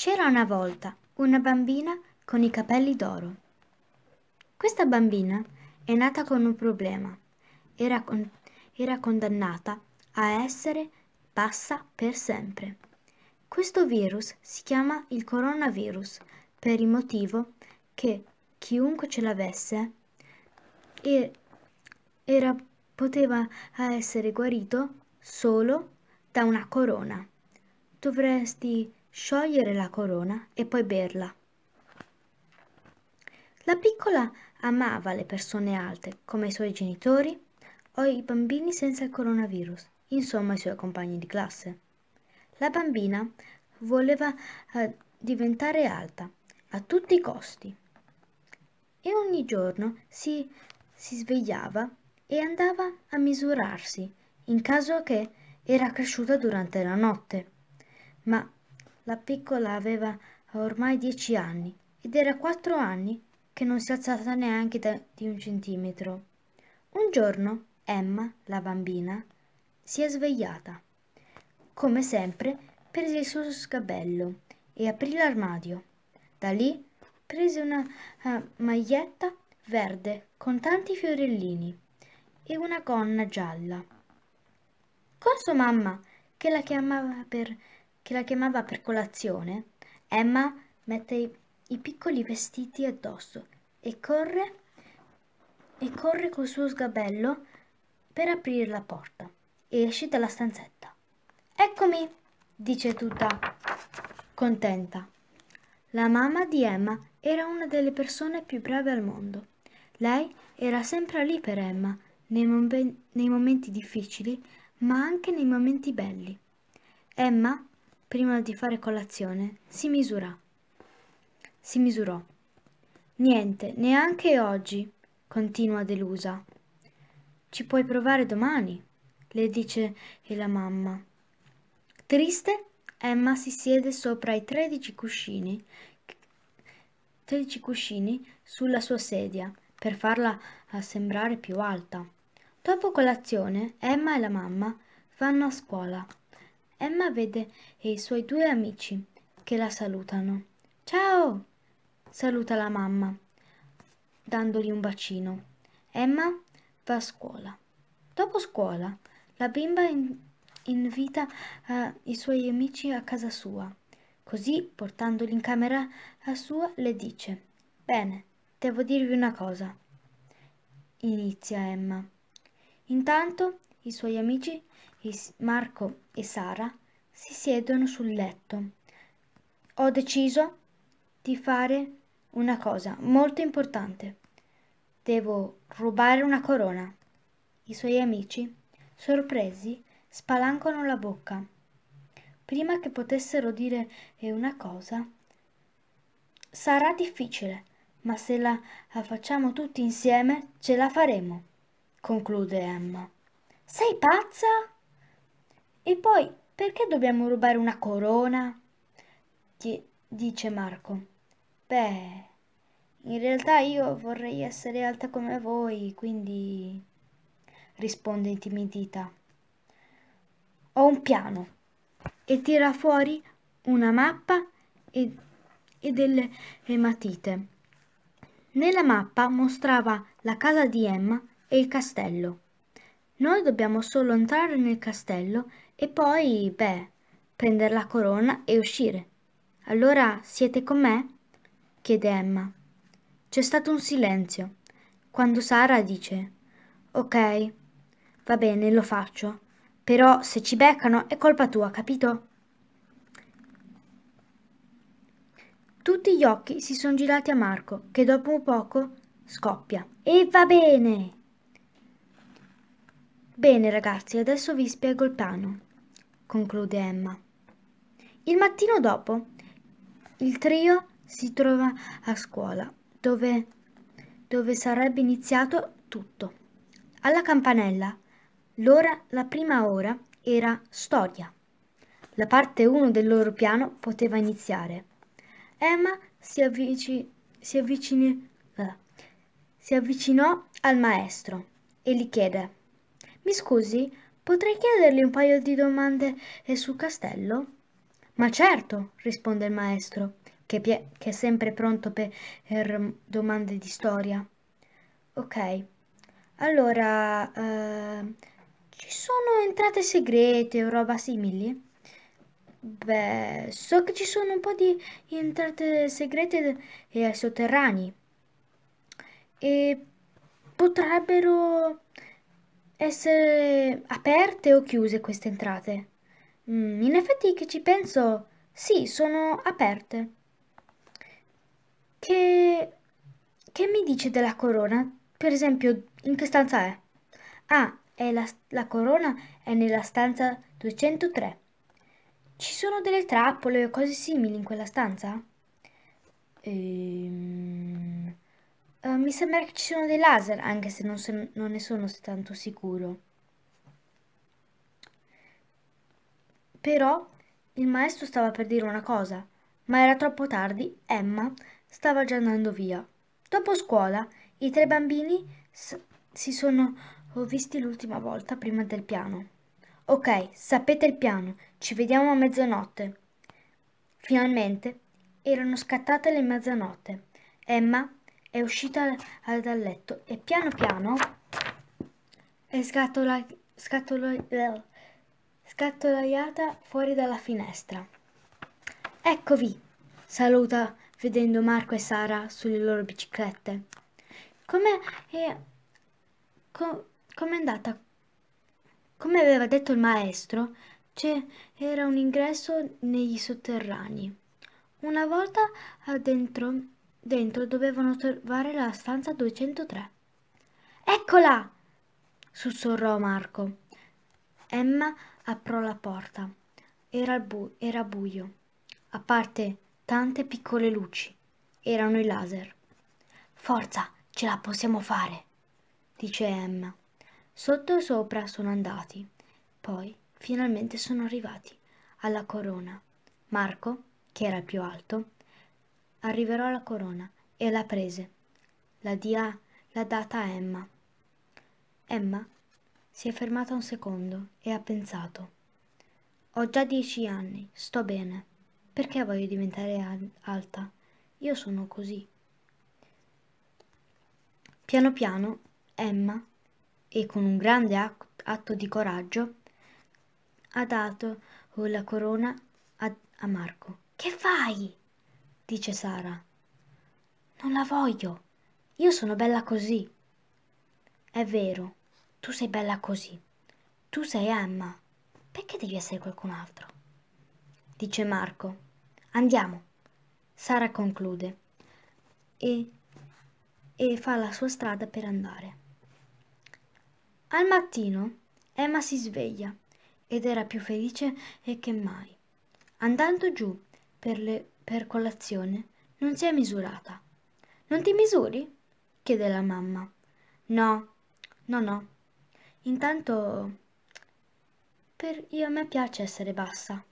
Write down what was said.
C'era una volta una bambina con i capelli d'oro. Questa bambina è nata con un problema. Era, con, era, condannata a essere passa per sempre. Questo virus si chiama il coronavirus per il motivo che chiunque ce l'avesse era, poteva essere guarito solo da una corona. Dovresti sciogliere la corona e poi berla. La piccola amava le persone alte, come i suoi genitori o i bambini senza il coronavirus, insomma i suoi compagni di classe. La bambina voleva eh, diventare alta, a tutti i costi. E ogni giorno si, si svegliava e andava a misurarsi, in caso che era cresciuta durante la notte. Ma la piccola aveva ormai dieci anni ed era quattro anni che non si alzava neanche da, di un centimetro. Un giorno Emma, la bambina, si è svegliata. Come sempre, prese il suo sgabello e aprì l'armadio. Da lì prese una uh, maglietta verde con tanti fiorellini e una gonna gialla. Con sua mamma, che la chiamava per che la chiamava per colazione, Emma mette i, i piccoli vestiti addosso e corre, e corre col suo sgabello per aprire la porta e esce dalla stanzetta. Eccomi, dice tutta contenta. La mamma di Emma era una delle persone più brave al mondo. Lei era sempre lì per Emma, nei, mom- nei momenti difficili, ma anche nei momenti belli. Emma prima di fare colazione, si misurò. Si misurò. Niente, neanche oggi, continua delusa. Ci puoi provare domani, le dice la mamma. Triste, Emma si siede sopra i 13 cuscini, tredici cuscini sulla sua sedia per farla eh, sembrare più alta. Dopo colazione, Emma e la mamma vanno a scuola. Emma vede i suoi due amici che la salutano. Ciao! saluta la mamma, dandogli un bacino. Emma va a scuola. Dopo scuola, la bimba in invita uh, i suoi amici a casa sua. Così, portandoli in camera sua, le dice Bene, devo dirvi una cosa. Inizia Emma. Intanto i suoi amici, Marco e Sara, si siedono sul letto. Ho deciso di fare una cosa molto importante. Devo rubare una corona. I suoi amici, sorpresi, spalancano la bocca. Prima che potessero dire una cosa, sarà difficile, ma se la facciamo tutti insieme ce la faremo, conclude Emma. Sei pazza? E poi perché dobbiamo rubare una corona? dice Marco. Beh, in realtà io vorrei essere alta come voi, quindi risponde intimidita. Ho un piano. E tira fuori una mappa e, e delle e matite. Nella mappa mostrava la casa di Emma e il castello. Noi dobbiamo solo entrare nel castello e poi, beh, prendere la corona e uscire. Allora siete con me? chiede Emma. C'è stato un silenzio, quando Sara dice Ok, va bene, lo faccio, però se ci beccano è colpa tua, capito? Tutti gli occhi si sono girati a Marco, che dopo un poco scoppia. E va bene! Bene ragazzi, adesso vi spiego il piano, conclude Emma. Il mattino dopo, il trio si trova a scuola, dove, dove sarebbe iniziato tutto. Alla campanella, l'ora, la prima ora era storia. La parte 1 del loro piano poteva iniziare. Emma si, avvici, si, avvicine, eh, si avvicinò al maestro e gli chiede mi scusi, potrei chiedergli un paio di domande e eh, sul castello? Ma certo, risponde il maestro, che, che è sempre pronto per domande di storia. Ok, allora, eh, ci sono entrate segrete o roba simili? Beh, so che ci sono un po' di entrate segrete e sotterranei. E potrebbero essere aperte o chiuse queste entrate? Mm, in effetti che ci penso, sì, sono aperte. Che... che mi dice della corona? Per esempio, in che stanza è? Ah, è la, la corona è nella stanza 203. Ci sono delle trappole o cose simili in quella stanza? Ehm... Eh, mi sembra che ci siano dei laser, anche se non, se non ne sono tanto sicuro. Però il maestro stava per dire una cosa, ma era troppo tardi, Emma stava già andando via. Dopo scuola, i tre bambini si sono visti l'ultima volta prima del piano. Ok, sapete il piano, ci vediamo a mezzanotte. Finalmente erano scattate le mezzanotte. Emma è uscita dal letto e piano piano è scatola, scatola, scattolaiata eh, fuori dalla finestra. Eccovi, saluta vedendo Marco e Sara sulle loro biciclette. Come è, com com è andata? Come aveva detto il maestro, c'era un ingresso negli sotterranei. Una volta dentro Dentro dovevano trovare la stanza 203. Eccola! sussurrò Marco. Emma aprò la porta. Era, bu era buio, a parte tante piccole luci. Erano i laser. Forza, ce la possiamo fare, dice Emma. Sotto e sopra sono andati. Poi, finalmente, sono arrivati alla corona. Marco, che era il più alto, arriverò la corona e la prese. La dia l'ha data a Emma. Emma si è fermata un secondo e ha pensato. Ho già dieci anni, sto bene. Perché voglio diventare alta? Io sono così. Piano piano, Emma, e con un grande atto di coraggio, ha dato la corona a, a Marco. Che fai? dice Sara. Non la voglio. Io sono bella così. È vero, tu sei bella così. Tu sei Emma. Perché devi essere qualcun altro? Dice Marco. Andiamo. Sara conclude e, e fa la sua strada per andare. Al mattino Emma si sveglia ed era più felice che mai. Andando giù per le per colazione non si è misurata. Non ti misuri? chiede la mamma. No, no, no. Intanto per io a me piace essere bassa.